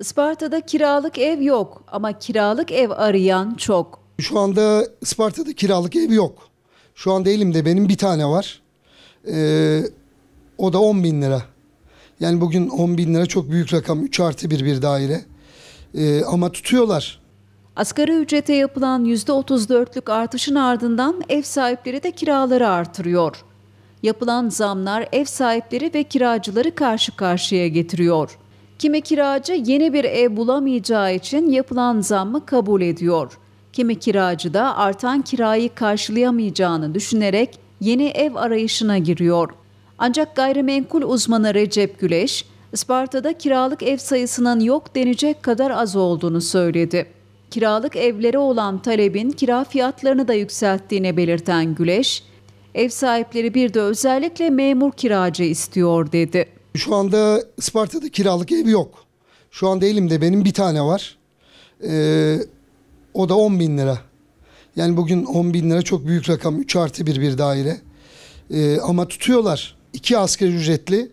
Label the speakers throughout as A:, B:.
A: Isparta'da kiralık ev yok ama kiralık ev arayan çok. Şu
B: anda Isparta'da kiralık ev yok. Şu anda elimde benim bir tane var. Ee, o da 10 bin lira. Yani bugün 10 bin lira çok büyük rakam. 3 artı 1 bir daire. Ee, ama tutuyorlar.
A: Asgari ücrete yapılan %34'lük artışın ardından ev sahipleri de kiraları artırıyor. Yapılan zamlar ev sahipleri ve kiracıları karşı karşıya getiriyor. Kimi kiracı yeni bir ev bulamayacağı için yapılan zammı kabul ediyor. Kimi kiracı da artan kirayı karşılayamayacağını düşünerek yeni ev arayışına giriyor. Ancak gayrimenkul uzmanı Recep Güleş, Isparta'da kiralık ev sayısının yok denecek kadar az olduğunu söyledi. Kiralık evlere olan talebin kira fiyatlarını da yükselttiğini belirten Güleş, ev sahipleri bir de özellikle memur kiracı istiyor dedi. Şu anda Isparta'da kiralık ev
B: yok. Şu anda elimde benim bir tane var. Ee, o da 10 bin lira. Yani bugün 10 bin lira çok büyük rakam. 3 artı 1 bir daire. Ee, ama tutuyorlar. İki asgari ücretli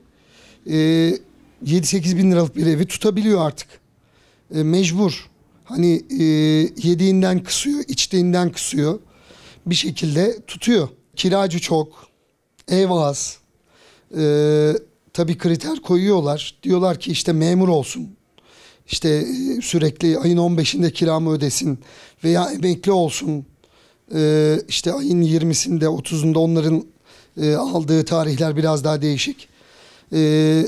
B: e, ee, 7-8 bin liralık bir evi tutabiliyor artık. E, mecbur. Hani e, yediğinden kısıyor, içtiğinden kısıyor. Bir şekilde tutuyor. Kiracı çok, ev az. Eee tabii kriter koyuyorlar. Diyorlar ki işte memur olsun. İşte e, sürekli ayın 15'inde kiramı ödesin veya emekli olsun. Ee, işte ayın 20'sinde 30'unda onların e, aldığı tarihler biraz daha değişik. Ee,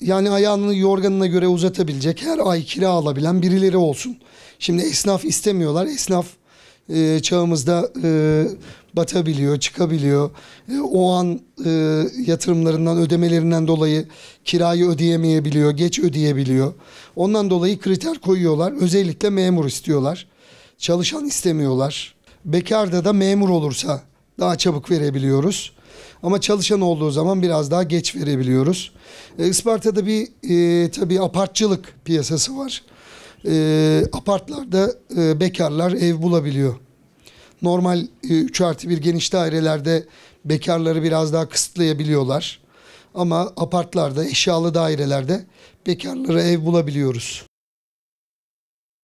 B: yani ayağını yorganına göre uzatabilecek her ay kira alabilen birileri olsun. Şimdi esnaf istemiyorlar. Esnaf e, çağımızda e, batabiliyor, çıkabiliyor. E, o an e, yatırımlarından, ödemelerinden dolayı kirayı ödeyemeyebiliyor, geç ödeyebiliyor. Ondan dolayı kriter koyuyorlar. Özellikle memur istiyorlar. Çalışan istemiyorlar. Bekarda da memur olursa daha çabuk verebiliyoruz. Ama çalışan olduğu zaman biraz daha geç verebiliyoruz. E, Isparta'da bir e, tabii apartçılık piyasası var e, apartlarda e, bekarlar ev bulabiliyor. Normal e, 3 artı 1 geniş dairelerde bekarları biraz daha kısıtlayabiliyorlar. Ama apartlarda, eşyalı dairelerde bekarlara ev bulabiliyoruz.